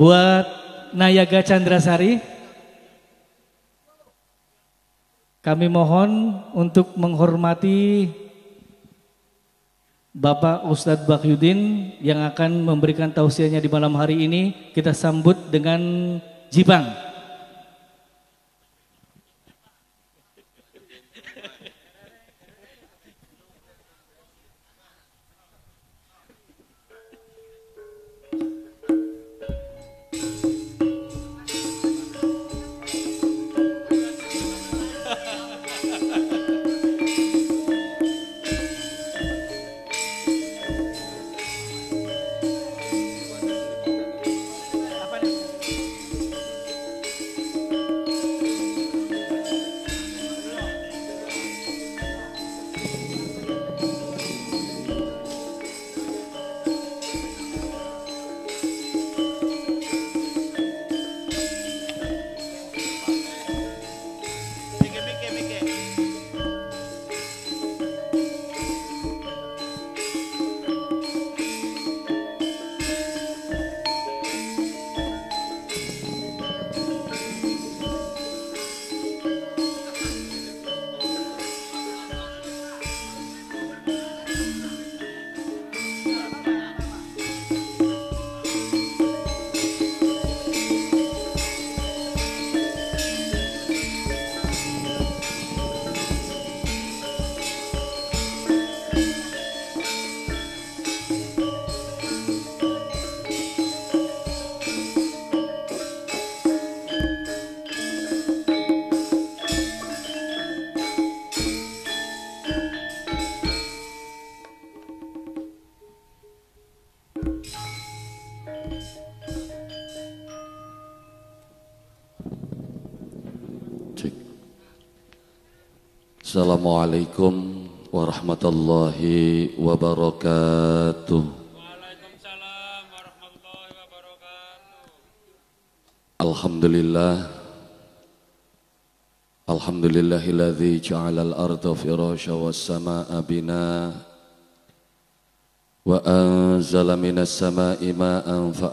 Buat Nayaga Chandrasari, kami mohon untuk menghormati Bapak Ustadz Bakyudin yang akan memberikan tausiahnya di malam hari ini. Kita sambut dengan jibang. Assalamualaikum warahmatullahi wabarakatuh. Alhamdulillah. Alhamdulillahilladzi ja'ala al-ardha firasha wa anzala minas samaa'i maa'an fa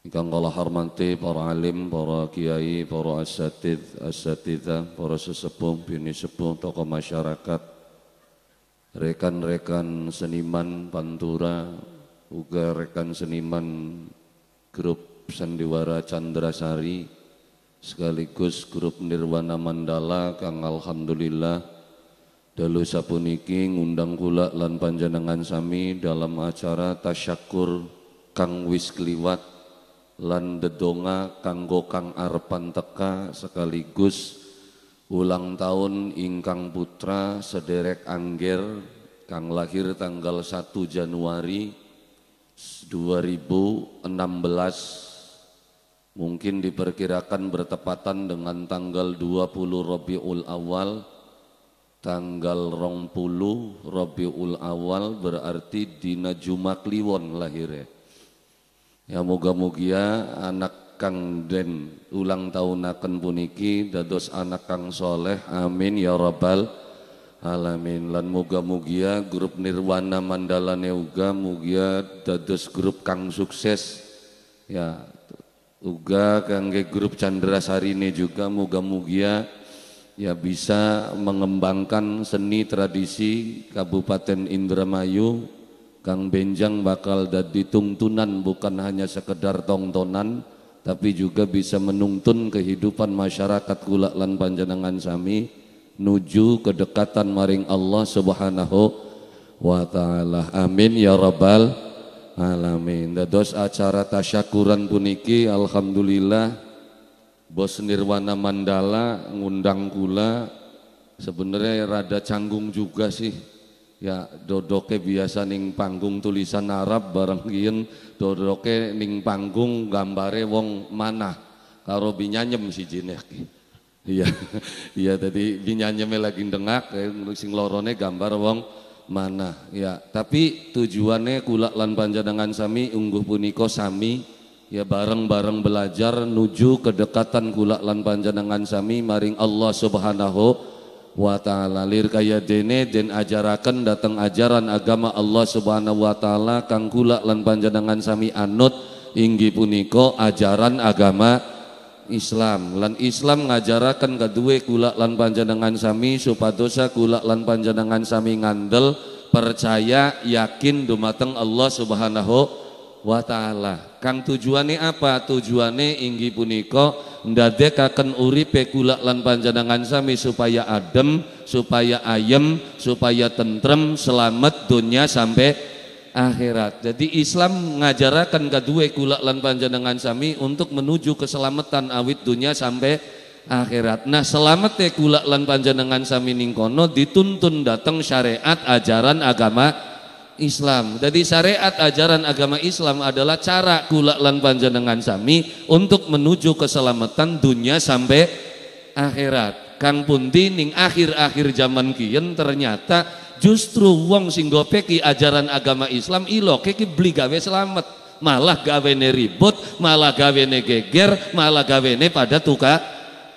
Ingkang kula hormati para alim, para kiai, para asatidz, asatidza, para sesepuh, bini sepuh, tokoh masyarakat, rekan-rekan seniman Pantura, uga rekan seniman grup Sandiwara Chandrasari, sekaligus grup Nirwana Mandala, kang alhamdulillah, dalu sapuniki ngundang kula lan panjenengan sami dalam acara tasyakur kang wis kliwat lan dedonga kanggo kang arepan teka sekaligus ulang tahun ingkang putra sederek angger kang lahir tanggal 1 Januari 2016 mungkin diperkirakan bertepatan dengan tanggal 20 Rabiul Awal tanggal rong puluh Rabiul Awal berarti dina Jumat Kliwon lahirnya Ya moga-moga anak Kang Den ulang tahun akan puniki dados anak Kang Soleh amin ya rabbal alamin lan moga-moga grup Nirwana Mandala Neuga moga dados grup Kang sukses ya uga kangge grup Chandra Sarine juga moga-moga ya bisa mengembangkan seni tradisi Kabupaten Indramayu Kang Benjang bakal jadi tuntunan bukan hanya sekedar tontonan tapi juga bisa menuntun kehidupan masyarakat kula lan panjenengan sami nuju kedekatan maring Allah Subhanahu wa taala. Amin ya rabbal alamin. Dados acara tasyakuran puniki alhamdulillah Bos Nirwana Mandala ngundang kula sebenarnya rada canggung juga sih ya dodoke biasa ning panggung tulisan Arab bareng kiyen dodoke ning panggung gambare wong mana karo binyanyem si iki iya iya tadi binyanyem lagi dengak eh, sing lorone gambar wong mana, ya tapi tujuannya kulak lan panjenengan sami ungguh puniko sami ya bareng-bareng belajar nuju kedekatan kulak lan panjenengan sami maring Allah Subhanahu wa taala lir kaya dene den ajaraken datang ajaran agama Allah Subhanahu wa taala kang kula lan panjenengan sami anut inggi puniko ajaran agama Islam lan Islam ngajaraken kedua kula lan panjenengan sami supadosa kula lan panjenengan sami ngandel percaya yakin dumateng Allah Subhanahu wa taala kang tujuannya apa tujuane inggi puniko ndadekaken uripe kula lan panjenengan sami supaya adem, supaya ayem, supaya tentrem, selamat dunia sampai akhirat. Jadi Islam ngajarakan kedua kula lan panjenengan sami untuk menuju keselamatan awit dunia sampai akhirat. Nah, selamat ya kula lan panjenengan sami ningkono dituntun datang syariat ajaran agama Islam. Jadi syariat ajaran agama Islam adalah cara kula lan panjenengan sami untuk menuju keselamatan dunia sampai akhirat. Kang Punti ning akhir-akhir zaman kian ternyata justru wong sing peki ajaran agama Islam ilok, keki beli gawe selamat malah gawe ne ribut malah gawe ne geger malah gawe ne pada tukar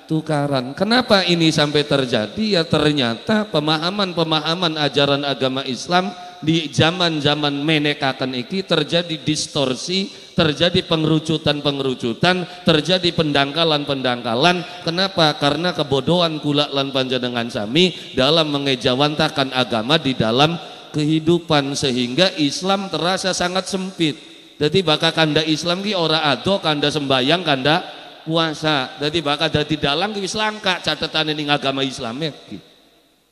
tukaran. Kenapa ini sampai terjadi? Ya ternyata pemahaman-pemahaman ajaran agama Islam di zaman-zaman menekakan iki terjadi distorsi, terjadi pengerucutan-pengerucutan, terjadi pendangkalan-pendangkalan. Kenapa? Karena kebodohan kula lan panjenengan sami dalam mengejawantakan agama di dalam kehidupan sehingga Islam terasa sangat sempit. Jadi bakal kanda Islam ki ora ado kanda sembayang kanda puasa. Jadi bakal jadi dalang ki wis langka catatan ini agama Islam ya,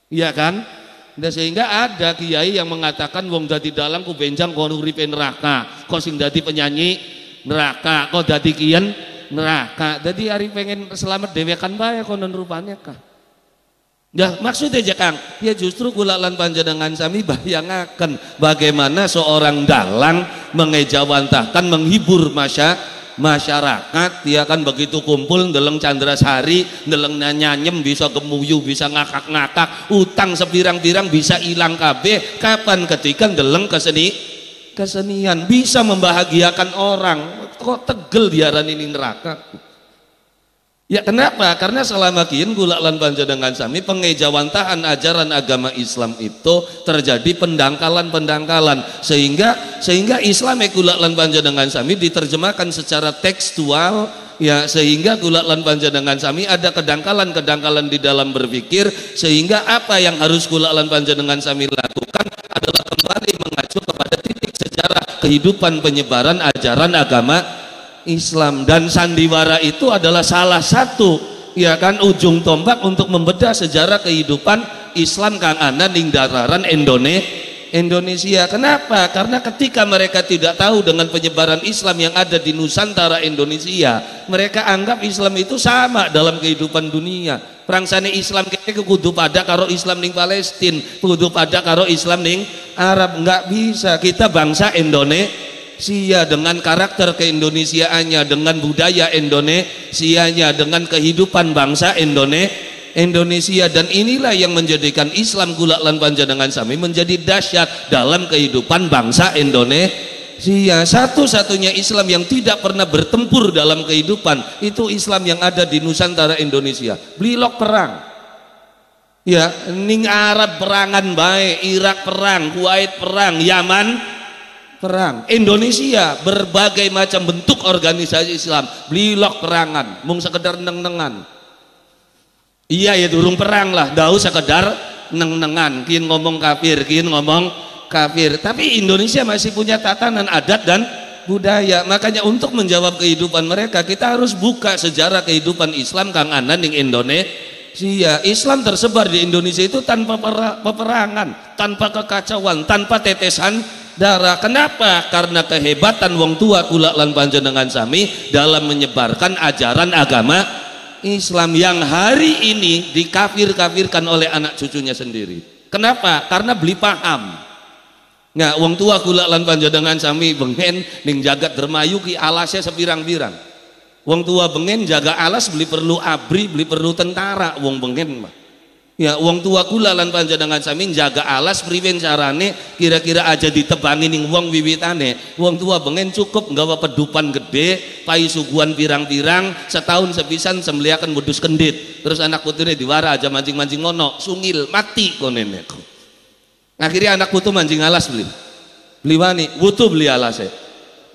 Iya kan? Nah, sehingga ada kiai yang mengatakan wong dadi dalang ku benjang kono uripe neraka, kok sing dadi penyanyi neraka, kok dadi kian neraka. Jadi ari pengen selamat dewekan bae konon rupanya kah. Ya maksudnya aja Kang, ya justru kula lan panjenengan sami bayangaken bagaimana seorang dalang mengejawantahkan menghibur masyarakat masyarakat dia kan begitu kumpul ngeleng Chandra Sari ngeleng nyanyem bisa gemuyu bisa ngakak-ngakak utang sepirang-pirang bisa hilang KB kapan ketika ngeleng keseni kesenian bisa membahagiakan orang kok tegel diaran ini neraka Ya kenapa? Karena selama kian gula lan dengan sami pengejawantahan ajaran agama Islam itu terjadi pendangkalan-pendangkalan sehingga sehingga Islam gula lan dengan sami diterjemahkan secara tekstual ya sehingga gula lan dengan sami ada kedangkalan-kedangkalan di dalam berpikir sehingga apa yang harus gula lan dengan sami lakukan adalah kembali mengacu kepada titik sejarah kehidupan penyebaran ajaran agama Islam dan sandiwara itu adalah salah satu ya kan ujung tombak untuk membedah sejarah kehidupan Islam Kang Ana ning dararan Indonesia Indonesia. Kenapa? Karena ketika mereka tidak tahu dengan penyebaran Islam yang ada di Nusantara Indonesia, mereka anggap Islam itu sama dalam kehidupan dunia. Perang sana Islam kayak kudu pada karo Islam ning Palestina, kudu pada karo Islam ning Arab nggak bisa. Kita bangsa Indonesia Sia dengan karakter keindonesiaannya dengan budaya Indonesianya dengan kehidupan bangsa Indonesia Indonesia dan inilah yang menjadikan Islam gulak lan dengan sami menjadi dahsyat dalam kehidupan bangsa Indonesia Sia satu-satunya Islam yang tidak pernah bertempur dalam kehidupan itu Islam yang ada di Nusantara Indonesia blilok perang ya Ning Arab perangan baik Irak perang Kuwait perang Yaman Perang Indonesia berbagai macam bentuk organisasi Islam beli blilok perangan mung sekedar neng-nengan iya ya durung perang lah dahus sekedar neng-nengan kian ngomong kafir kian ngomong kafir tapi Indonesia masih punya tatanan adat dan budaya makanya untuk menjawab kehidupan mereka kita harus buka sejarah kehidupan Islam Kang Anan di Indonesia Islam tersebar di Indonesia itu tanpa peperangan, tanpa kekacauan, tanpa tetesan darah kenapa karena kehebatan wong tua kula lan panjenengan sami dalam menyebarkan ajaran agama Islam yang hari ini dikafir-kafirkan oleh anak cucunya sendiri kenapa karena beli paham Nggak wong tua kula lan panjenengan sami bengen ning jagat dermayu ki alasnya sepirang-pirang. Wong tua bengen jaga alas beli perlu abri, beli perlu tentara wong bengen mah ya uang tua kula lan panjenengan sami jaga alas priwen carane kira-kira aja ditebangin ning wong wiwitane uang tua bengen cukup nggawa pedupan gede payu suguhan pirang-pirang setahun sepisan sembeliakan mudus kendit terus anak putune diwara aja mancing-mancing ngono sungil mati konenku akhirnya anak putu mancing alas beli beli wani butuh beli alas ya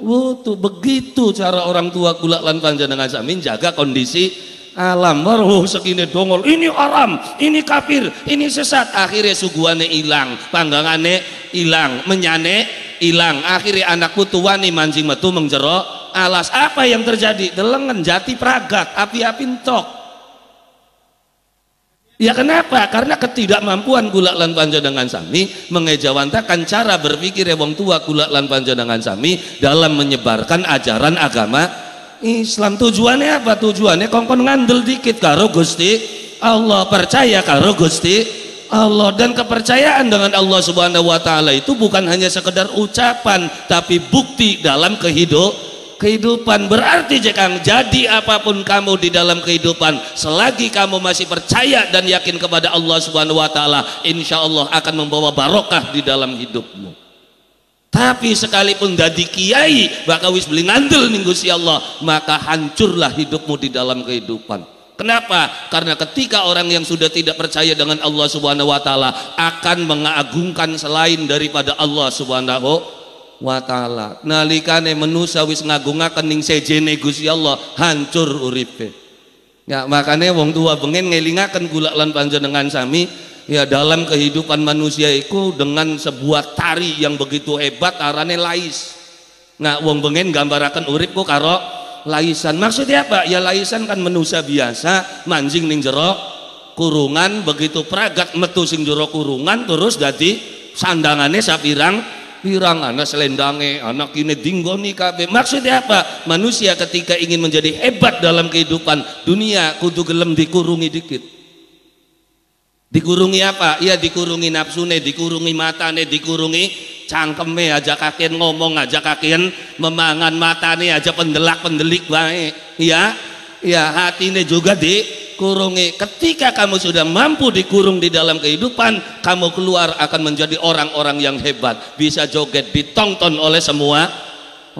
wutu begitu cara orang tua kula lan panjenengan sami jaga kondisi alam waruh sekini dongol ini aram ini kafir ini sesat akhirnya suguhane hilang panggangane hilang menyane hilang akhirnya anak tua wani mancing metu mengjerok. alas apa yang terjadi delengen jati pragat api-api tok Ya kenapa? Karena ketidakmampuan gula lan panjenengan sami mengejawantakan cara berpikir wong tua gula lan panjenengan sami dalam menyebarkan ajaran agama Islam tujuannya apa tujuannya kongkong ngandel dikit karo Gusti Allah percaya karo Gusti Allah dan kepercayaan dengan Allah Subhanahu wa taala itu bukan hanya sekedar ucapan tapi bukti dalam kehidup kehidupan berarti jekang jadi apapun kamu di dalam kehidupan selagi kamu masih percaya dan yakin kepada Allah Subhanahu wa taala insyaallah akan membawa barokah di dalam hidupmu tapi sekalipun dadi kiai bakal wis beli ngandel ning Allah maka hancurlah hidupmu di dalam kehidupan Kenapa? Karena ketika orang yang sudah tidak percaya dengan Allah Subhanahu wa taala akan mengagungkan selain daripada Allah Subhanahu wa taala. Nalikane ngagung wis ngagungakan ning sejene gusi Allah hancur uripe. Ya makanya wong tua bengen ngelingakan gulak lan panjenengan sami ya dalam kehidupan manusia itu dengan sebuah tari yang begitu hebat arane lais nah wong bengen gambarakan urip kok karo laisan maksudnya apa ya laisan kan manusia biasa manjing ning jerok kurungan begitu pragat metu sing jero kurungan terus jadi sandangannya sapirang pirang anak selendange anak ini dinggoni kabe maksudnya apa manusia ketika ingin menjadi hebat dalam kehidupan dunia kudu gelem dikurungi dikit Dikurungi apa? Iya dikurungi nafsu nih, dikurungi matane, dikurungi cangkeme aja kakin ngomong aja kakin memangan matane aja pendelak pendelik baik. Iya, iya nih juga dikurungi. Ketika kamu sudah mampu dikurung di dalam kehidupan, kamu keluar akan menjadi orang-orang yang hebat, bisa joget ditonton oleh semua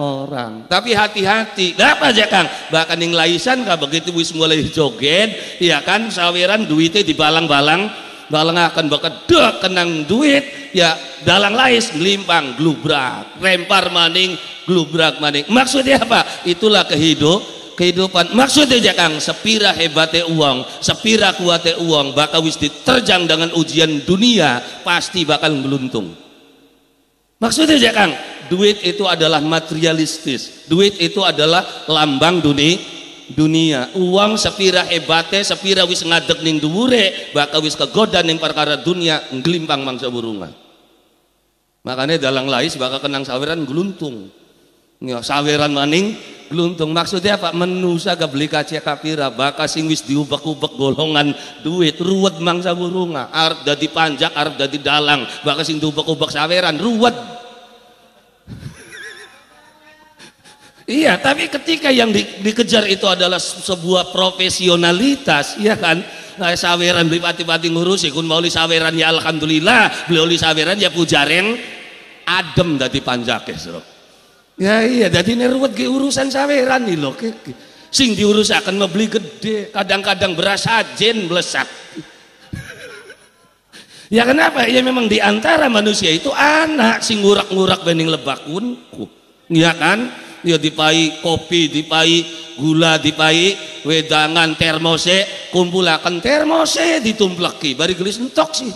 orang. Tapi hati-hati, kenapa aja Kang? Bahkan yang laisan kah begitu wis mulai joget, ya kan saweran duitnya dibalang-balang, balang akan bekedek kenang duit, ya dalang lais melimpang, glubrak, rempar maning glubrak maning. Maksudnya apa? Itulah kehidup kehidupan maksudnya aja Kang sepira hebatnya uang sepira kuatnya uang bakal wis diterjang dengan ujian dunia pasti bakal beruntung maksudnya aja Kang duit itu adalah materialistis duit itu adalah lambang dunia dunia uang sepira hebate sepira wis ngadeg ning duwure bakal wis kegoda ning perkara dunia ngelimpang mangsa burungan makanya dalang lais bakal kenang saweran geluntung ya, saweran maning geluntung maksudnya apa menusa gak beli kaca kapira bakal sing wis diubek-ubek golongan duit ruwet mangsa burungan arep dadi panjak arep dadi dalang bakal sing diubek-ubek saweran ruwet Iya, tapi ketika yang di, dikejar itu adalah sebuah profesionalitas, ya kan? Nah, saweran beli pati-pati ngurusi, kun mau saweran ya alhamdulillah, beli li saweran ya pujaren adem dari panjake, Bro. Ya iya, jadi ruwet ke urusan saweran nih loh. Sing diurus akan membeli gede, kadang-kadang beras ajen melesat. ya kenapa? Ya memang diantara manusia itu anak sing ngurak-ngurak bening lebak unku. Ya kan? ya dipai kopi dipai gula dipai wedangan termose kumpulakan termose ditumpleki bari gelis entok sih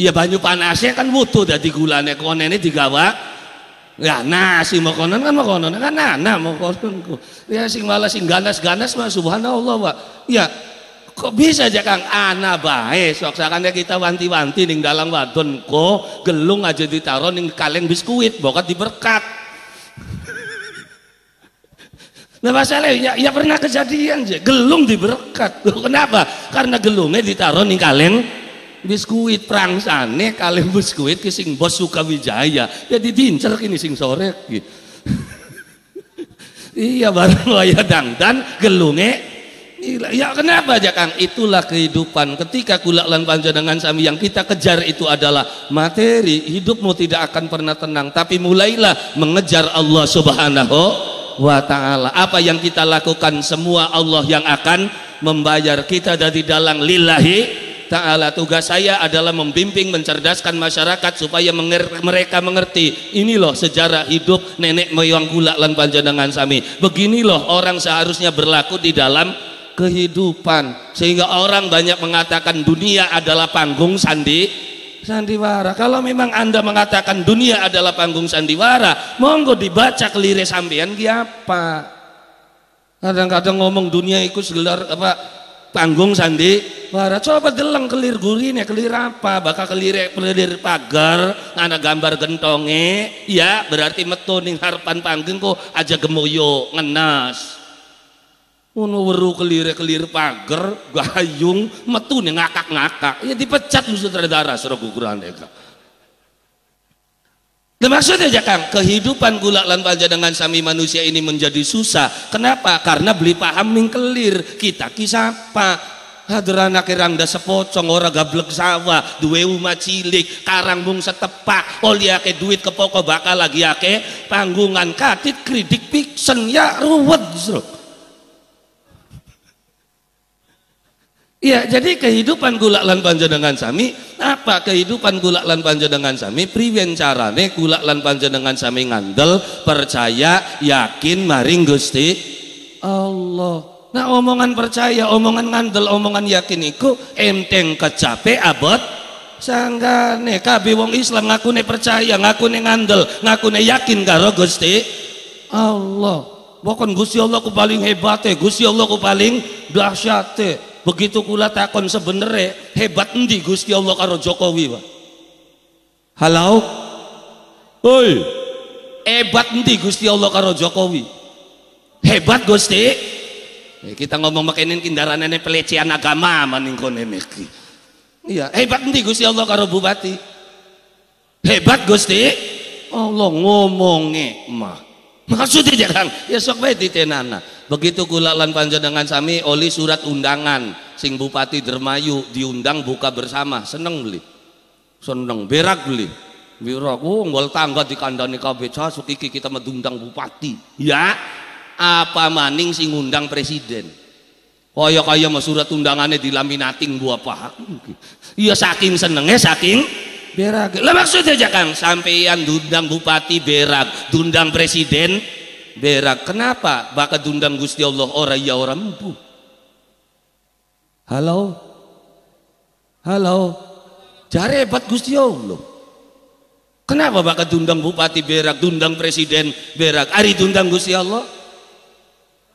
iya banyu panasnya kan butuh dari gulane konene digawa Ya nasi konen kan konen, kan nana makanan Ya sing malas sing ganas-ganas mah subhanallah wa Ya kok bisa aja Kang ana bae sok sakane kita wanti-wanti ning dalam wadon kok gelung aja ditaruh ning kaleng biskuit bokat diberkat. Nah masalahnya ya pernah kejadian je, gelung diberkat. Kenapa? Karena gelungnya ditaruh nih kaleng biskuit perangsane kaleng biskuit ke sing bos Wijaya Ya didincer kini sing sore. iya barang waya dan gelungnya Ya kenapa aja Kang? Itulah kehidupan. Ketika kulak lan panjenengan sami yang kita kejar itu adalah materi, hidupmu tidak akan pernah tenang. Tapi mulailah mengejar Allah Subhanahu wa ta'ala apa yang kita lakukan semua Allah yang akan membayar kita dari dalam lillahi ta'ala tugas saya adalah membimbing mencerdaskan masyarakat supaya menger mereka mengerti ini loh sejarah hidup nenek moyang gula lan panjenengan sami begini loh orang seharusnya berlaku di dalam kehidupan sehingga orang banyak mengatakan dunia adalah panggung sandi sandiwara. Kalau memang Anda mengatakan dunia adalah panggung sandiwara, monggo dibaca kelire sampean ki apa? Kadang-kadang ngomong dunia ikut segelar apa panggung sandi sandiwara. Coba deleng kelir gurine, kelir apa? Bakal kelire kelir pagar, anak gambar gentonge, ya berarti metu ning harapan panggung kok aja gemoyo ngenas. Ono weru kelir-kelir pager, gayung, metu nih ngakak-ngakak. Ya dipecat terdara suruh guguran mereka. Dan maksudnya aja Kang, kehidupan gula lan dengan sami manusia ini menjadi susah. Kenapa? Karena beli paham ming kelir, kita kisapa. Hadrana kerang dah sepocong ora gablek sawah, duwe uma cilik, karang bung setepak, oliake duit ke pokok bakal lagi ake, panggungan katit kredit piksen ya ruwet. Iya, jadi kehidupan gulak lan dengan sami apa kehidupan gulak lan dengan sami priwen carane gulak lan panjenengan sami ngandel percaya yakin maring Gusti Allah. Nah omongan percaya, omongan ngandel, omongan yakin iku enteng kecape abot sanggane kabeh wong Islam ngakune percaya, ngaku ngakune ngandel, ngaku ngakune yakin karo Gusti Allah. Bukan Gusti Allah ku paling hebate, Gusti Allah ku paling dahsyat. E begitu kula takon sebenere hebat endi Gusti Allah karo Jokowi Pak halo oi hebat endi Gusti Allah karo Jokowi hebat Gusti eh, kita ngomong makenin kendaraan ini pelecehan agama maning kone meki iya hebat endi Gusti Allah karo Bupati hebat Gusti Allah ngomongnya mah maksudnya jarang ya sok baik di titenana begitu panjang dengan sami oli surat undangan sing bupati dermayu diundang buka bersama seneng beli seneng berak beli berak oh ngol tangga di kandang nikah beca, sukiki kita medundang bupati ya apa maning sing undang presiden kaya kaya surat undangannya dilaminating buah paha iya saking senengnya saking berag lah maksudnya jakang sampean dundang bupati Berak, dundang presiden Berak, kenapa bakal dundang gusti Allah orang ya orang mampu halo halo cari hebat gusti Allah kenapa bakal dundang bupati berak dundang presiden berak hari dundang gusti Allah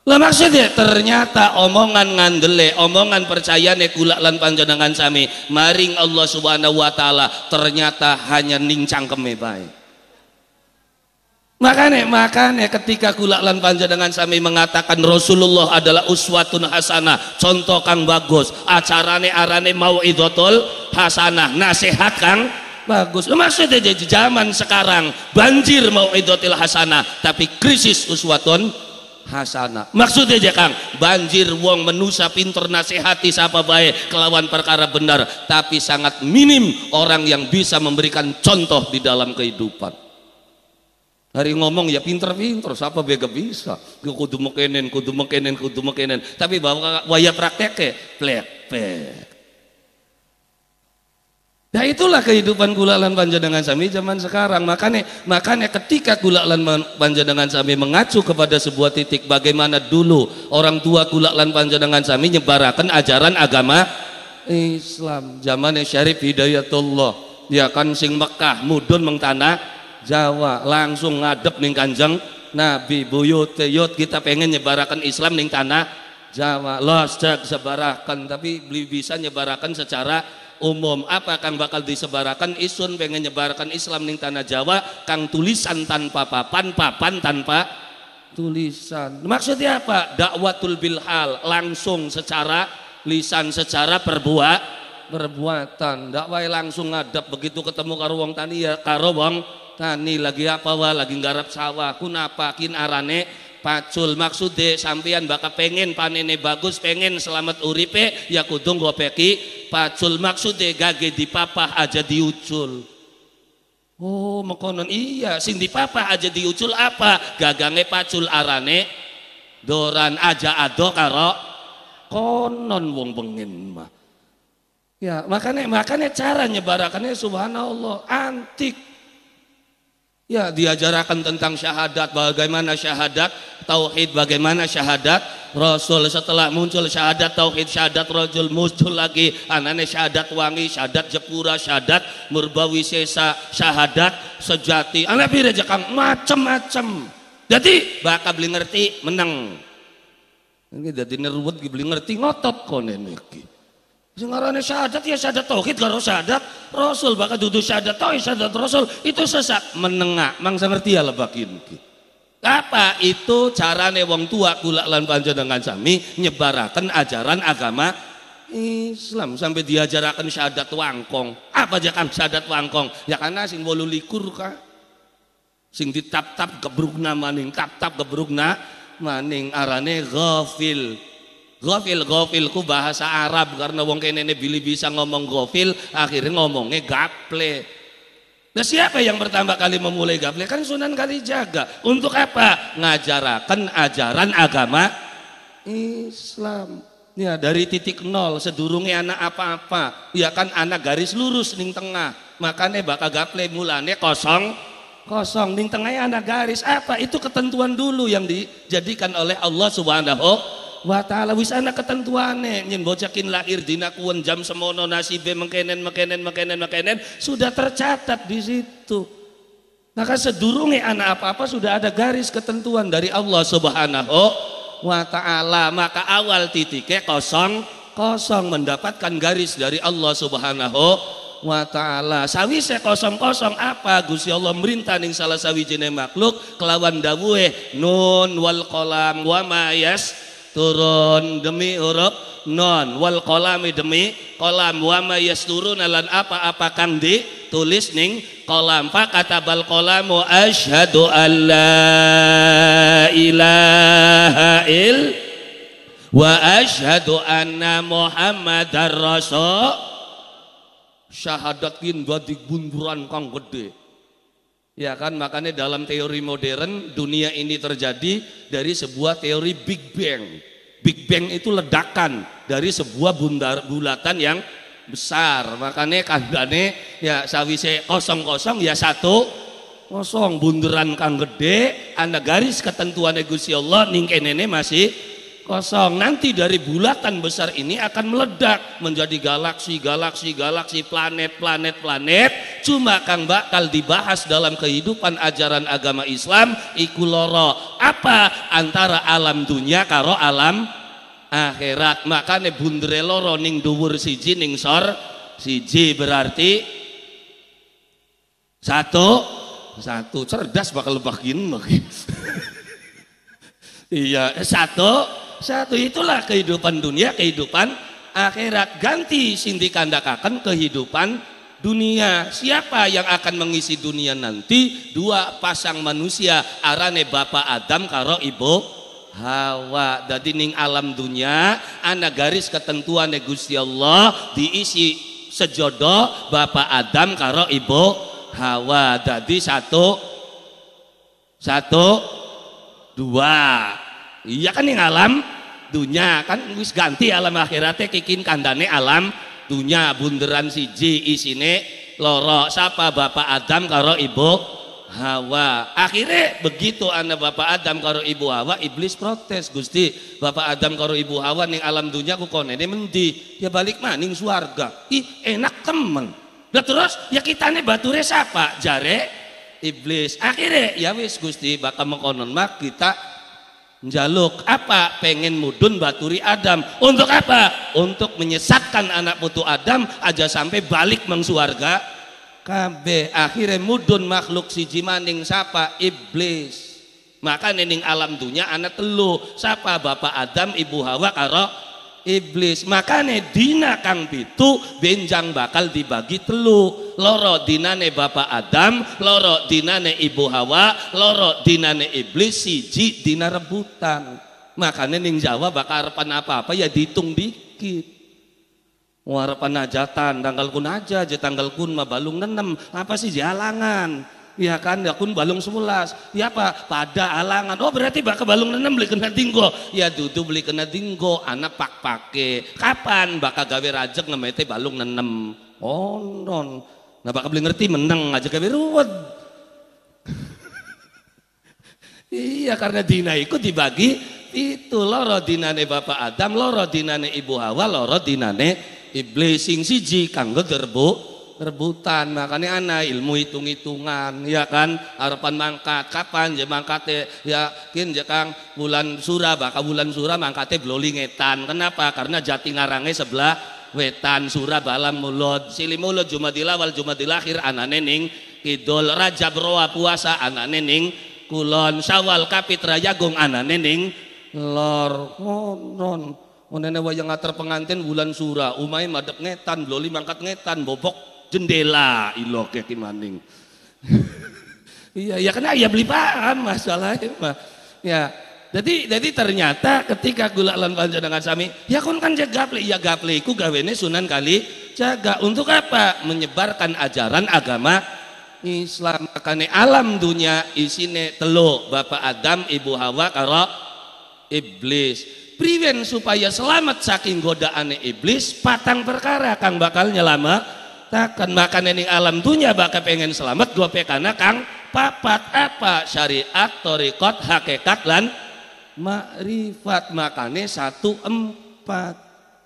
lah maksudnya ternyata omongan ngandele, omongan percayane kulak lan panjenengan sami maring Allah Subhanahu wa taala ternyata hanya ning cangkeme Makanya, makanya ketika kulak lan panjenengan sami mengatakan Rasulullah adalah uswatun hasanah, contoh kang bagus, acarane arane mau idotol hasanah, nasihat kang bagus maksudnya zaman sekarang banjir mau idotil hasanah tapi krisis uswatun Hasana maksudnya aja Kang banjir wong menusa pinter nasihati siapa baik kelawan perkara benar tapi sangat minim orang yang bisa memberikan contoh di dalam kehidupan hari ngomong ya pinter-pinter siapa bega bisa kudu mekenen kudu mekenen kudu mekenen tapi bawa waya prakteknya plek plek Nah itulah kehidupan gulalan panjenengan sami zaman sekarang. Makanya makanya ketika gulalan panjenengan sami mengacu kepada sebuah titik bagaimana dulu orang tua gulalan panjenengan sami nyebarakan ajaran agama Islam zaman Syarif Hidayatullah ya kan sing Mekah mudun mengtanah Jawa langsung ngadep ning Kanjeng Nabi buyut yut kita pengen nyebarakan Islam ning tanah Jawa los cek sebarakan tapi beli bisa nyebarakan secara umum apa kang bakal disebarakan isun pengen nyebarkan Islam ning tanah Jawa kang tulisan tanpa papan papan tanpa tulisan maksudnya apa dakwatul bilhal langsung secara lisan secara perbuat perbuatan dakwah langsung ngadap begitu ketemu karo tani ya karo wong tani lagi apa wa lagi garap sawah kunapa kin arane pacul maksude sampeyan bakal pengen panene bagus pengen selamat uripe ya kudung gue peki. pacul maksude gage di papa aja diucul oh mekonon iya sing papa aja diucul apa gagange pacul arane doran aja ado karo konon wong pengen mah ya makanya makanya caranya nyebarakannya subhanallah antik Ya diajarakan tentang syahadat, bagaimana syahadat, tauhid, bagaimana syahadat, rasul setelah muncul syahadat, tauhid, syahadat, rasul muncul lagi, anane syahadat wangi, syahadat jepura, syahadat murbawi sesa, syahadat sejati, anak pira jekang macem-macem. Jadi bakal beli ngerti menang. Ini jadi nerwet beli ngerti ngotot konen iki. Sing syahadat ya syahadat tauhid karo syahadat rasul bakal duduk syahadat tauhid ya syahadat rasul itu sesat menengah mangsa ngerti ya lebakin apa itu carane wong tua kula lan panjenengan sami nyebaraken ajaran agama Islam sampai diajarakan syahadat wangkong apa aja kan syahadat wangkong ya karena sing wolu likur kah sing ditap-tap gebrukna maning tap-tap gebrukna maning arane ghafil Gofil, Gofil, ku bahasa Arab karena wong kene bili bisa ngomong gofil, akhirnya ngomongnya gaple. Nah siapa yang pertama kali memulai gaple? Kan Sunan Jaga. Untuk apa? Ngajarakan ajaran agama Islam. Ya dari titik nol sedurungnya anak apa-apa. Ya kan anak garis lurus ning tengah. Makanya bakal gaple mulanya kosong kosong ning tengahnya anak garis apa itu ketentuan dulu yang dijadikan oleh Allah Subhanahu wa ta'ala wis ana ketentuane nyen bocakin lahir dina kuwen jam semono nasibe mengkenen mengkenen mengkenen mengkenen sudah tercatat di situ maka sedurunge anak apa-apa sudah ada garis ketentuan dari Allah Subhanahu wa taala maka awal titiknya kosong kosong mendapatkan garis dari Allah Subhanahu wa taala sawise kosong-kosong apa Gusti Allah merintah ning salah sawijine makhluk kelawan dawuhe nun wal qalam wa mayas turun demi huruf non wal kolami demi kolam wama yasturun alan apa-apa kang ditulis ning kolam fa kata bal kolamu ashadu alla ilaha il wa ashadu anna muhammadar rasul syahadatin badik bunduran kang gede Ya kan, makanya dalam teori modern dunia ini terjadi dari sebuah teori Big Bang. Big Bang itu ledakan dari sebuah bundar, bulatan yang besar. Makanya kandane ya sawise kosong-kosong ya satu kosong bunderan kang gede, anda garis ketentuan Gusti Allah ning masih kosong. Nanti dari bulatan besar ini akan meledak menjadi galaksi, galaksi, galaksi, planet, planet, planet. Cuma Kang bakal dibahas dalam kehidupan ajaran agama Islam iku loro. Apa antara alam dunia karo alam akhirat. Makanya bundre loro ning dhuwur siji ning sor siji berarti satu satu cerdas bakal lebak gini iya eh, satu satu itulah kehidupan dunia kehidupan akhirat ganti kandakakan kehidupan dunia siapa yang akan mengisi dunia nanti dua pasang manusia arane bapak Adam karo ibu Hawa jadi ning alam dunia anak garis ketentuan Gusti Allah diisi sejodoh bapak Adam karo ibu Hawa jadi satu satu dua iya kan yang alam dunia kan wis ganti alam akhiratnya kikin kandane alam dunia bunderan siji isine loro siapa bapak Adam karo ibu Hawa akhirnya begitu anda bapak Adam karo ibu Hawa iblis protes gusti bapak Adam karo ibu Hawa ning alam dunia aku konene mendi dia balik maning suarga ih enak temen lah terus ya kita nih batu siapa jare iblis akhirnya ya wis gusti bakal mengkonon mak kita jaluk apa? Pengen mudun baturi Adam. Untuk apa? Untuk menyesatkan anak putu Adam aja sampai balik mengsuarga. Kabe akhirnya mudun makhluk si jimaning siapa iblis. Maka nening alam dunia anak telu siapa bapak Adam ibu Hawa karo iblis makanya dina kang pitu benjang bakal dibagi telu loro dinane bapak Adam loro dinane ibu Hawa loro dinane iblis siji dina rebutan makanya ning Jawa bakal harapan apa-apa ya dihitung dikit Warapan najatan, tanggal kun aja, aja ya tanggal kun mah balung nenem, apa sih jalangan? ya kan ya kun balung semulas ya apa pada alangan oh berarti bakal balung enam beli kena dinggo ya duduk beli kena dinggo anak pak pakai kapan bakal gawe rajek namanya balung enam? oh non nah bakal beli ngerti menang aja gawe ruwet Iya karena dina ikut dibagi itu loro dinane bapak Adam, loro dinane ibu Hawa, loro dinane iblis sing siji kanggo gerbu rebutan makanya anak ilmu hitung-hitungan ya kan harapan mangkat kapan je mangkat yakin je kang bulan sura bakal bulan sura mangkatnya bloling etan kenapa karena jati ngarange sebelah wetan sura balam mulut sili mulut jumadil awal jumadil akhir anak nening kidol rajab roa puasa anak nening kulon syawal kapit jagung anak nening lor monon monenewa yang wayang pengantin bulan sura, umai madep ngetan, loli mangkat ngetan, bobok jendela ilo iloke kimaning. iya, ya karena ya beli paham masalahnya mah. Ya, jadi jadi ternyata ketika gula lan panjenengan sami, ya kon kan jaga jagapli, ya gapli ku gawene Sunan Kali jaga untuk apa? Menyebarkan ajaran agama Islam makane alam dunia isine telo bapa Adam, Ibu Hawa karo iblis. prevent supaya selamat saking godaan iblis patang perkara kang bakal nyelamat takkan makan ini alam dunia bakal pengen selamat dua pekana kang papat apa syariat torikot hakikat lan makrifat makane satu empat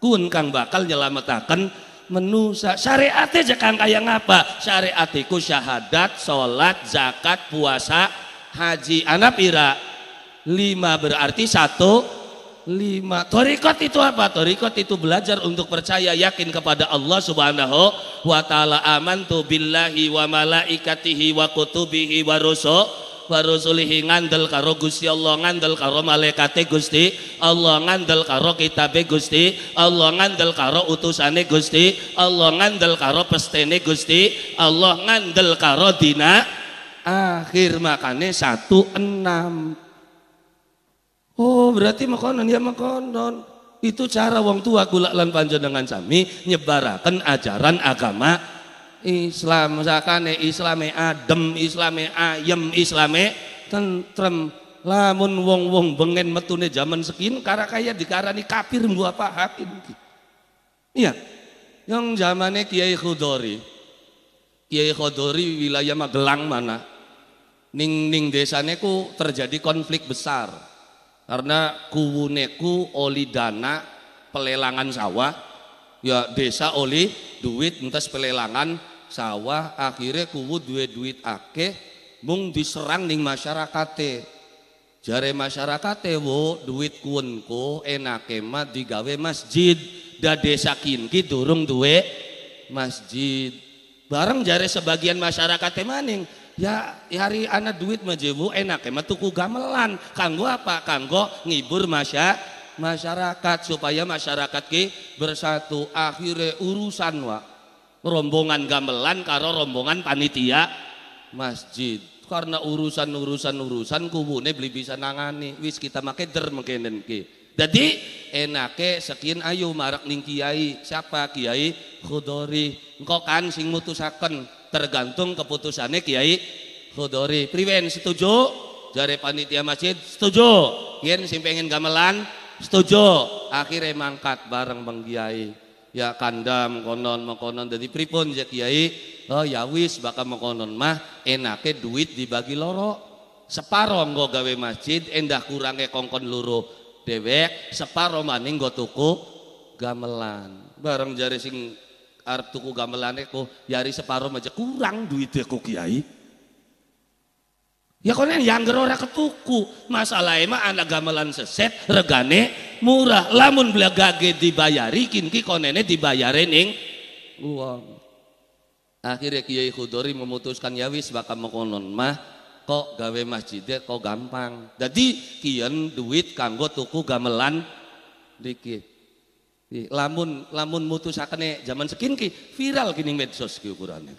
kun kang bakal nyelamatakan menusa syariat aja kang kaya ngapa syariatiku syahadat sholat zakat puasa haji anak ira lima berarti satu lima. Torikot itu apa? Torikot itu belajar untuk percaya yakin kepada Allah subhanahu wa ta'ala amantu billahi wa malaikatihi wa kutubihi wa rusuh wa rusulihi ngandel karo Gusti Allah ngandel karo malaikate Gusti Allah ngandel karo kitabe Gusti Allah ngandel karo utusane Gusti Allah ngandel karo pestene Gusti Allah ngandel karo dina akhir makane satu enam Oh berarti makanan ya makanan Itu cara wong tua kula lan dengan sami nyebarakan ajaran agama Islam ya Islame adem, Islame ayem, Islame tentrem. Lamun wong-wong bengen metune zaman sekin karena kaya dikarani kafir gua Hakim. Iya. Yang zamannya Kiai Khodori Kiai Khodori wilayah Magelang mana? Ning ning desaneku terjadi konflik besar karena kuwuneku oli dana pelelangan sawah ya desa oli duit entes pelelangan sawah akhirnya kuwu duit duit ake mung diserang ning masyarakate jare masyarakate wo duit kuwenku enak mah digawe masjid da desa kinki durung duwe masjid bareng jare sebagian masyarakat maning Ya, ya hari anak duit majemuk enak ya, emang tuku gamelan. Kanggo apa? Kanggo ngibur masya masyarakat supaya masyarakat ki bersatu akhirnya urusan wa rombongan gamelan karo rombongan panitia masjid karena urusan urusan urusan kubu nih beli bisa nangani wis kita make der mungkin ki jadi enake sekian ayo marak ning kiai siapa kiai Khodori, engkau kan sing mutusaken tergantung keputusannya Kiai khodori priwen setuju dari panitia masjid setuju yen sing pengen gamelan setuju akhirnya mangkat bareng Bang Kiai ya kandam konon mengkonon dari pripun ya Kiai oh ya wis bakal mengkonon mah enaknya duit dibagi loro separo nggo gawe masjid endah kurangnya kongkon luru dewek separo maning nggo tuku gamelan bareng jari sing arep tuku gamelane kok yari separo aja kurang duit aku ya kiai ya konen yang gerora ketuku masalahnya emak anak gamelan seset regane murah lamun bela gage dibayari kinki konene dibayarin ning uang akhirnya kiai khudori memutuskan ya wis bakal mengkonon mah kok gawe masjid kok gampang jadi kian duit kanggo tuku gamelan dikit lamun lamun mutusakane zaman sekin viral gini medsos ki ukurannya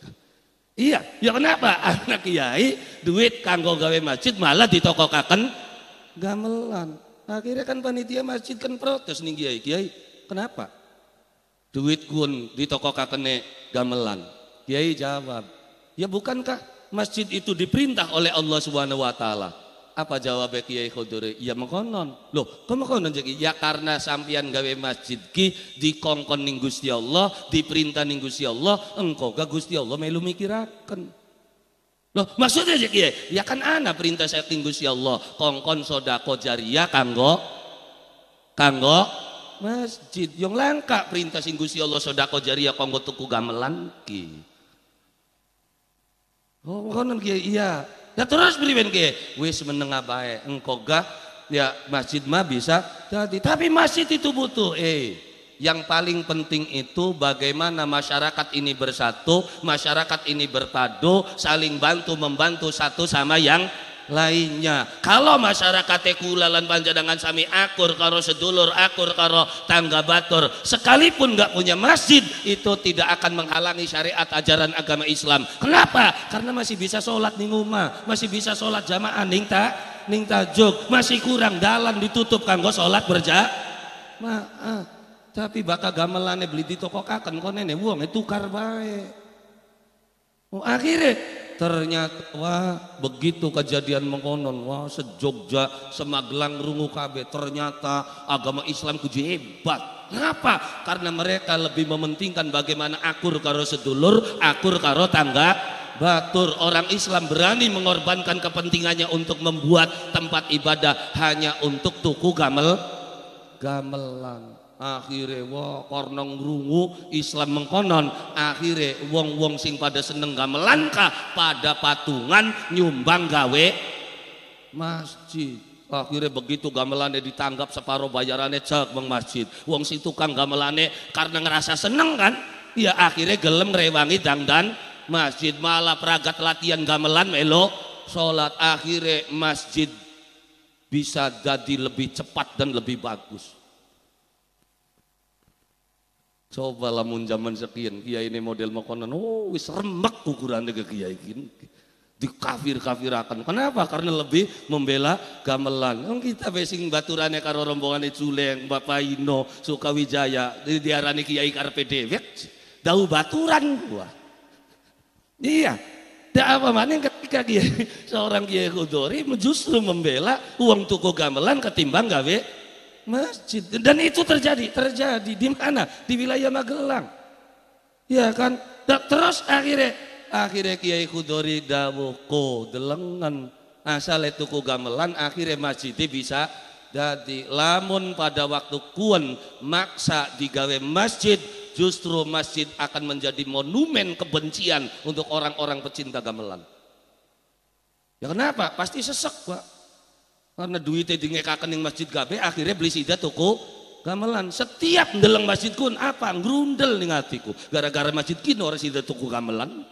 iya ya kenapa anak kiai duit kanggo gawe masjid malah ditokokaken gamelan akhirnya kan panitia masjid kan protes nih kiai kiai kenapa duit kun ditokokakene gamelan kiai jawab ya bukankah masjid itu diperintah oleh Allah Subhanahu wa taala apa jawabnya Kiai Khodore? Ya mengkonon. Loh, kok mengkonon jadi? Ya karena sampian gawe masjid ki di kongkon Gusti Allah, di perintah Gusti Allah, engkau gak Gusti Allah melu mikiraken. Loh, maksudnya jadi ya, ya kan ana perintah saya ning Gusti Allah, kongkon sodako jariah kanggo kanggo masjid yang langka perintah sing Allah sodako jariah kanggo tuku gamelan ki. Oh, mengkonon Kiai, iya. Ya terus beriwen ke. Wis menengah baik. Engkau gak ya masjid mah bisa jadi. Tapi masjid itu butuh. Eh yang paling penting itu bagaimana masyarakat ini bersatu, masyarakat ini berpadu, saling bantu membantu satu sama yang lainnya kalau masyarakat kulalan pancadangan sami akur karo sedulur akur karo tangga batur sekalipun nggak punya masjid itu tidak akan menghalangi syariat ajaran agama Islam kenapa karena masih bisa sholat di rumah masih bisa sholat jamaah ning tak ning tajuk masih kurang dalan ditutup kanggo sholat berja maaf tapi bakal gamelane beli di toko kaken kok nenek buang itu eh, baik oh, akhirnya ternyata wah begitu kejadian mengonon wah sejogja semagelang rungu kabe ternyata agama Islam kuji hebat Kenapa? Karena mereka lebih mementingkan bagaimana akur karo sedulur, akur karo tangga batur. Orang Islam berani mengorbankan kepentingannya untuk membuat tempat ibadah hanya untuk tuku gamel gamelan. Akhirnya wah karena ngrungu Islam mengkonon akhirnya wong-wong sing pada seneng gamelanka pada patungan nyumbang gawe masjid akhirnya begitu gamelannya ditanggap separuh bayarannya cek bang masjid wong si tukang gamelannya karena ngerasa seneng kan ya akhirnya gelem rewangi dangdan masjid malah peragat latihan gamelan melo sholat akhirnya masjid bisa jadi lebih cepat dan lebih bagus Coba lamun zaman sekian Kia ini model makanan, oh wis remek ukuran ke kiai ini. Dikafir kafirakan. Kenapa? Karena lebih membela gamelan. Oh, kita besing baturannya karo rombongan itu leng, Bapak Ino, Sukawijaya, di diarani kiai karpe dewek, dahu baturan gua. Iya, tidak apa mana ketika kiai, seorang kiai Kudori justru membela uang tuku gamelan ketimbang gawe masjid. Dan itu terjadi, terjadi di mana? Di wilayah Magelang. Ya kan? terus akhirnya akhirnya Kiai Kudori dawuhku delengan asal itu gamelan akhirnya masjid bisa jadi lamun pada waktu kuan maksa digawe masjid justru masjid akan menjadi monumen kebencian untuk orang-orang pecinta gamelan. Ya kenapa? Pasti sesek, Pak. Karena duitnya di ngekakan yang masjid gabe, akhirnya beli sida toko gamelan. Setiap ndeleng masjid kun apa ngerundel nih hatiku. Gara-gara masjid kini orang sida toko gamelan.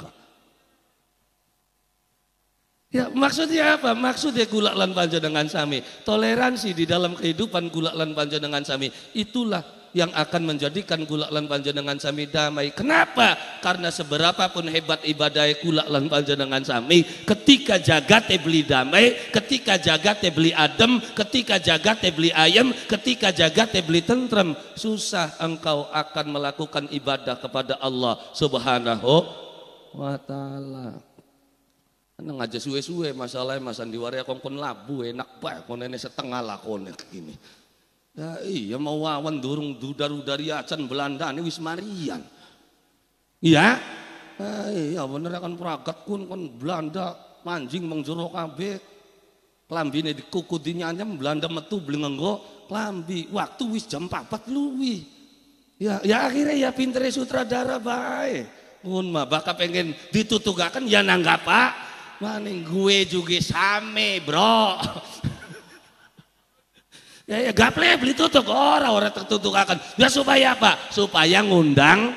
Ya maksudnya apa? Maksudnya gula lan dengan sami. Toleransi di dalam kehidupan gula lan dengan sami. Itulah yang akan menjadikan kula lan panjenengan sami damai. Kenapa? Karena seberapa pun hebat ibadah kula lan panjenengan sami, ketika jagat beli damai, ketika jagat beli adem, ketika jagat beli ayam, ketika jagat beli tentrem, susah engkau akan melakukan ibadah kepada Allah Subhanahu wa taala. Nang aja suwe-suwe masalahnya Mas Waria kongkon labu enak bae konene setengah lakone gini. Ya iya mau wawan durung dudar dari acan Belanda ini wis marian. Iya? Ah, iya bener kan peragat kun kan Belanda manjing mengjero kabeh. di kuku dinyanyem Belanda metu blengenggo klambi. Waktu wis jam 4 luwi. Ya ya akhirnya ya pintere sutradara baik, Mun mah bakal pengen ditutugakan ya nanggap Pak. Maning gue juga same, Bro. Ya, ya gaple beli tutup orang orang tertutup akan. Ya supaya apa? Supaya ngundang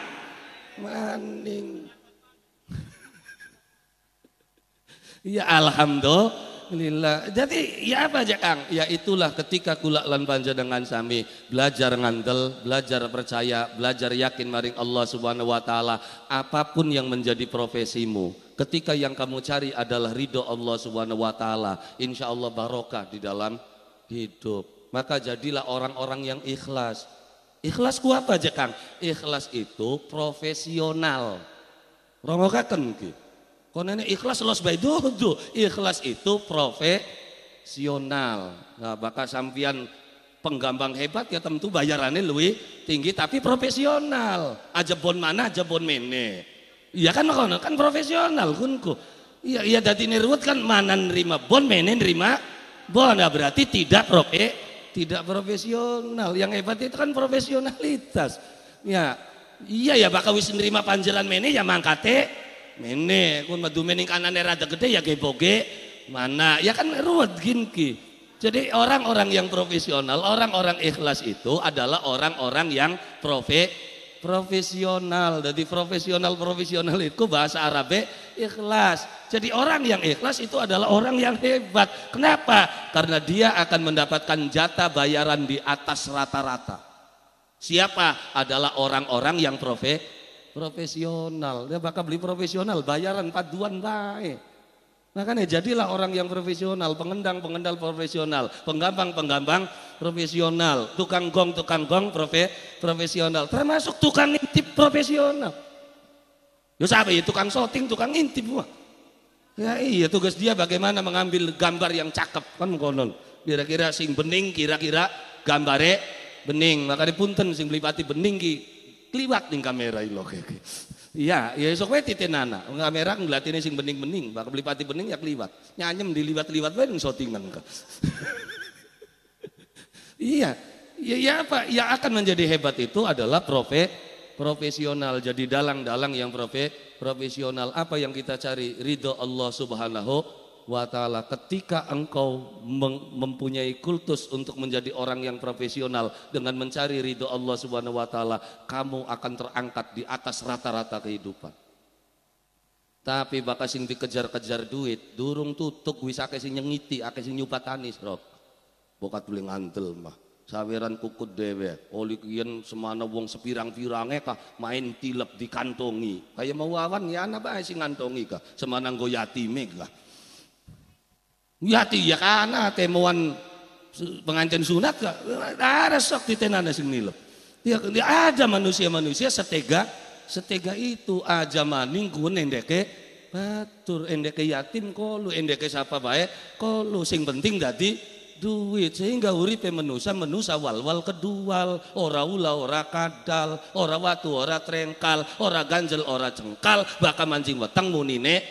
maning. ya alhamdulillah. Jadi ya apa aja Kang? Ya itulah ketika kula lan dengan sami belajar ngandel, belajar percaya, belajar yakin maring Allah Subhanahu wa taala apapun yang menjadi profesimu ketika yang kamu cari adalah ridho Allah Subhanahu wa taala, insyaallah barokah di dalam hidup. Maka jadilah orang-orang yang ikhlas. Ikhlas ku apa aja Kang? Ikhlas itu profesional. Rongokaken ki. Konene ikhlas los bay dodo. Ikhlas itu profesional. Nah, bakal sampian penggambang hebat ya tentu bayarannya lebih tinggi tapi profesional. Aja bon mana aja bon mene. Iya kan makono kan profesional kunku. Iya iya dadi nirwut kan mana nerima bon mene nerima bon nah, berarti tidak profe tidak profesional. Yang hebat itu kan profesionalitas. Ya, iya ya bakal wis nerima panjelan mene ya mangkate mene kun madu mening kanan rada gede ya geboge mana ya kan ruwet ginki jadi orang-orang yang profesional orang-orang ikhlas itu adalah orang-orang yang profe profesional. Jadi profesional-profesional itu bahasa Arabe ikhlas. Jadi orang yang ikhlas itu adalah orang yang hebat. Kenapa? Karena dia akan mendapatkan jatah bayaran di atas rata-rata. Siapa? Adalah orang-orang yang profe profesional. Dia bakal beli profesional, bayaran paduan baik. Makanya jadilah orang yang profesional, pengendang pengendal profesional, penggampang penggampang profesional, tukang gong, tukang gong profe, profesional, termasuk tukang intip profesional. Ya Yo ya tukang shooting, tukang intip gua. Ya iya tugas dia bagaimana mengambil gambar yang cakep kan konon. Kira-kira sing bening, kira-kira gambare bening. maka punten sing melipati bening ki kliwat ning kamera ilo keke. Iya, ya esok wae titenana. Kamera ini sing bening-bening, bakal melipati bening ya kliwat. Nyanyem diliwat-liwat wae ning kan. Iya, ya, ya apa? Ya akan menjadi hebat itu adalah profe profesional. Jadi dalang-dalang yang profe profesional. Apa yang kita cari? Ridho Allah Subhanahu wa taala. Ketika engkau mempunyai kultus untuk menjadi orang yang profesional dengan mencari ridho Allah Subhanahu wa taala, kamu akan terangkat di atas rata-rata kehidupan. Tapi bakal sing dikejar-kejar duit, durung tutup wis akeh sing nyengiti, akeh sing anis Rob bokat beli ngantel mah saweran kukut dewe oli kian semana wong sepirang-pirange kah main tilep dikantongi kayak mau awan ya anak bae ngantongi kah semana nggo mega kah yati ya kana temuan pengancen sunat kah ada sok tenan sing nilep dia, ada manusia-manusia setega setega itu aja maning kun endeke batur endeke yatim kolu endeke siapa kok kolu sing penting dadi duit sehingga uripe menusa menusa wal wal kedual ora ula ora kadal ora watu ora trengkal ora ganjel ora cengkal bakal mancing weteng munine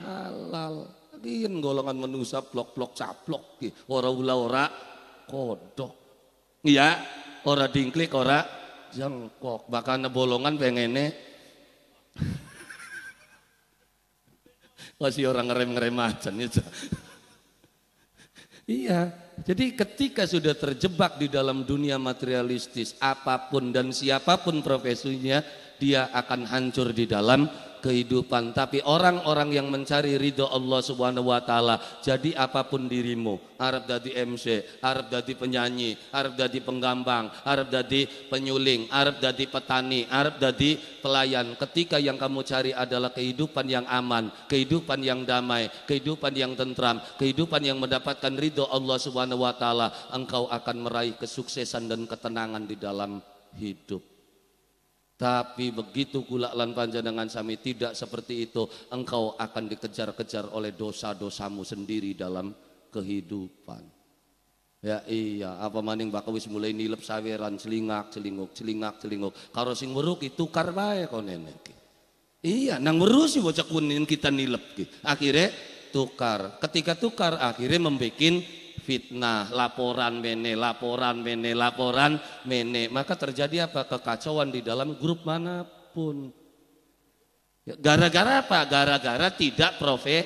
halal kian golongan menusa blok-blok caplok ki ora ula ora kodok iya ora dingklik ora jengkok bakal nebolongan ne masih orang ngerem-ngerem macan nih iya jadi ketika sudah terjebak di dalam dunia materialistis apapun dan siapapun profesinya dia akan hancur di dalam kehidupan tapi orang-orang yang mencari ridho Allah subhanahu wa ta'ala jadi apapun dirimu Arab dadi MC Arab dadi penyanyi Arab dadi penggambang Arab dadi penyuling Arab dadi petani Arab dadi pelayan ketika yang kamu cari adalah kehidupan yang aman kehidupan yang damai kehidupan yang tentram kehidupan yang mendapatkan ridho Allah subhanahu wa ta'ala engkau akan meraih kesuksesan dan ketenangan di dalam hidup tapi begitu kulak lan dengan sami tidak seperti itu, engkau akan dikejar-kejar oleh dosa-dosamu sendiri dalam kehidupan. Ya iya, apa maning bakal wis mulai nilep saweran celingak celinguk celingak celinguk. Karo sing meruk itu tukar bae Iya, nang weruh sih bocah kuning kita nilep Akhirnya tukar. Ketika tukar akhirnya membuat fitnah, laporan mene, laporan mene, laporan mene. Maka terjadi apa? Kekacauan di dalam grup manapun. Ya, gara-gara apa? Gara-gara tidak profe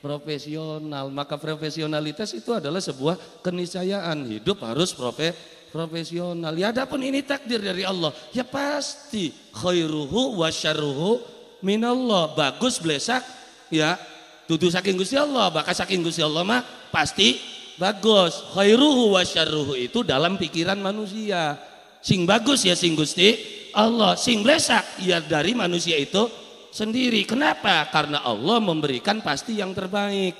profesional. Maka profesionalitas itu adalah sebuah keniscayaan. Hidup harus profe profesional. Ya adapun ini takdir dari Allah. Ya pasti khairuhu wa syaruhu minallah. Bagus blesak ya Tutu saking Gusti Allah, bakal saking Gusti Allah mah pasti bagus khairuhu wa syarruhu itu dalam pikiran manusia sing bagus ya sing Gusti Allah sing blesak ya dari manusia itu sendiri kenapa karena Allah memberikan pasti yang terbaik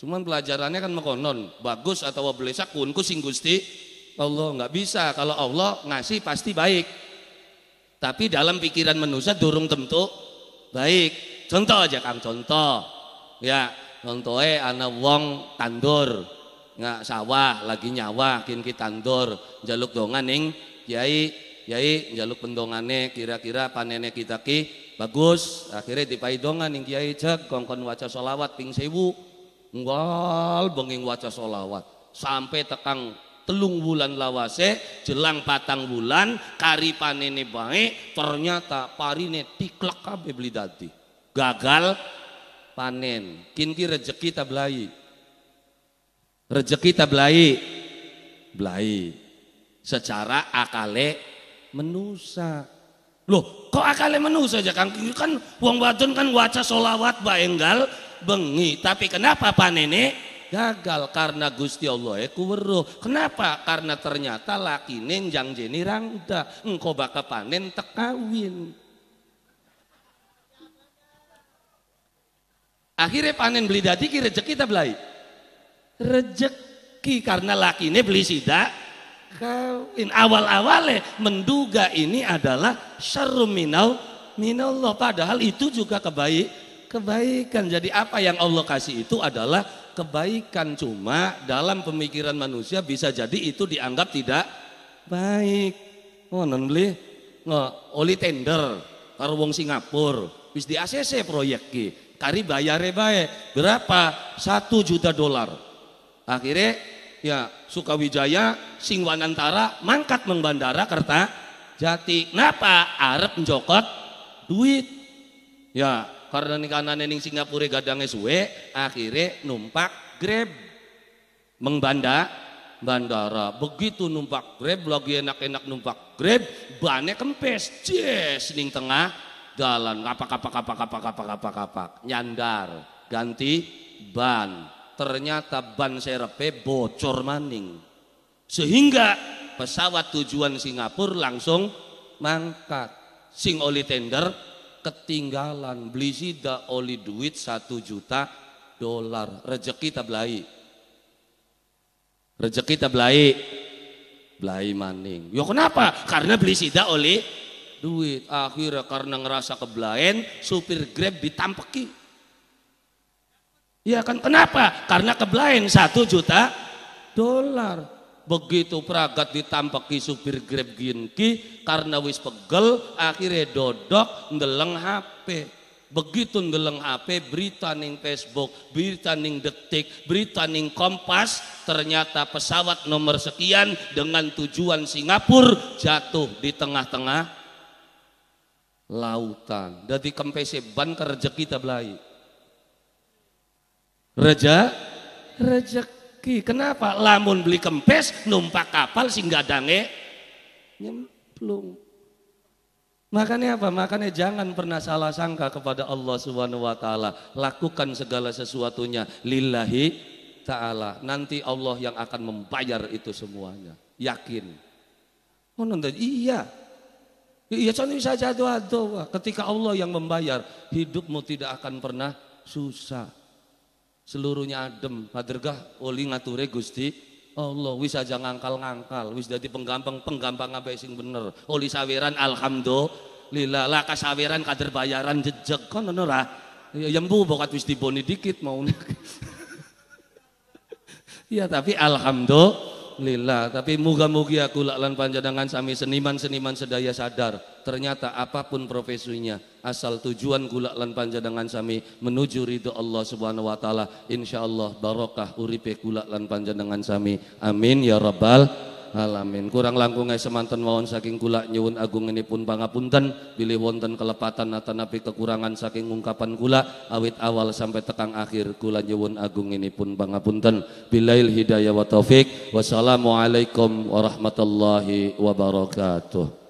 cuman pelajarannya kan mekonon bagus atau blesak kunku sing Gusti Allah nggak bisa kalau Allah ngasih pasti baik tapi dalam pikiran manusia durung tentu baik contoh aja Kang contoh ya contohnya anak wong tandur nggak sawah lagi nyawa kin kitandor jaluk dongan neng kiai kiai jaluk pendongane kira-kira panene kita ki bagus akhirnya dipai dongan neng kiai cek kongkon waca solawat ping sewu ngwal benging waca solawat sampai tekang telung bulan lawase jelang patang bulan kari panene baik ternyata parine tiklek kabe beli dadi gagal panen kinki rezeki tablai Rezeki tak Belai. belai. Secara akale menusa. Loh, kok akale menusa aja Kang? Kan wong wadon kan waca solawat baenggal bengi. Tapi kenapa Pak Nenek? Gagal karena Gusti Allah ya kuweruh. Kenapa? Karena ternyata laki nenjang jeni rangda. Engkau bakal panen tekawin. Akhirnya panen beli dadi kira rezeki kita belai rejeki karena laki ini beli sida kawin awal-awalnya menduga ini adalah syarrum minau minallah padahal itu juga kebaik kebaikan jadi apa yang Allah kasih itu adalah kebaikan cuma dalam pemikiran manusia bisa jadi itu dianggap tidak baik oh non beli nggak oli tender karo Singapura bis di ACC proyek ki kari bayar berapa satu juta dolar akhirnya ya Sukawijaya Singwanantara mangkat meng bandara kerta jati kenapa Arab njokot duit ya karena nikana nening Singapura gadangnya suwe akhirnya numpak grab meng bandara begitu numpak grab lagi enak-enak numpak grab bannya kempes jes ning tengah jalan kapak kapak kapak kapak kapak kapak kapak nyandar ganti ban ternyata ban serepe bocor maning sehingga pesawat tujuan Singapura langsung mangkat sing oli tender ketinggalan beli sida oli duit satu juta dolar rezeki tablai rezeki tablai belai maning ya kenapa karena beli sida oli duit akhirnya karena ngerasa kebelain supir grab ditampeki Iya kan kenapa? Karena kebelain satu juta dolar. Begitu peragat ditampaki supir Grab Ginki karena wis pegel akhirnya dodok ndeleng HP. Begitu ngeleng HP berita ning Facebook, berita ning Detik, berita ning Kompas, ternyata pesawat nomor sekian dengan tujuan Singapura jatuh di tengah-tengah lautan. Jadi kempesi ban kerja kita belai Reja rezeki. Kenapa? Lamun beli kempes numpak kapal sing dange nyemplung. Makanya apa? Makanya jangan pernah salah sangka kepada Allah Subhanahu wa taala. Lakukan segala sesuatunya lillahi taala. Nanti Allah yang akan membayar itu semuanya. Yakin. Oh, nanda, iya, Iya contoh bisa jatuh doa. Ketika Allah yang membayar, hidupmu tidak akan pernah susah seluruhnya adem padergah oli ngature Gusti Allah wis aja ngangkal-ngangkal wis jadi penggampang penggampang apa sing bener oli saweran alhamdulillah lah kasaweran kader bayaran kan jejeg kono ya yembu ya bokat wis diboni dikit mau ya tapi alhamdulillah tapi muga-mugi aku lan panjenengan sami seniman-seniman sedaya sadar ternyata apapun profesinya asal tujuan gula lan panjenengan sami menuju ridho Allah subhanahu wa taala insyaallah barokah uripe gula lan panjenengan sami amin ya rabbal alamin kurang langkung semantan mawon saking gula nyuwun agung ini pun pangapunten bili wonten kelepatan atanapi kekurangan saking ungkapan gula awit awal sampai tekang akhir gula nyuwun agung ini pun pangapunten bilail hidayah wa taufik wassalamualaikum warahmatullahi wabarakatuh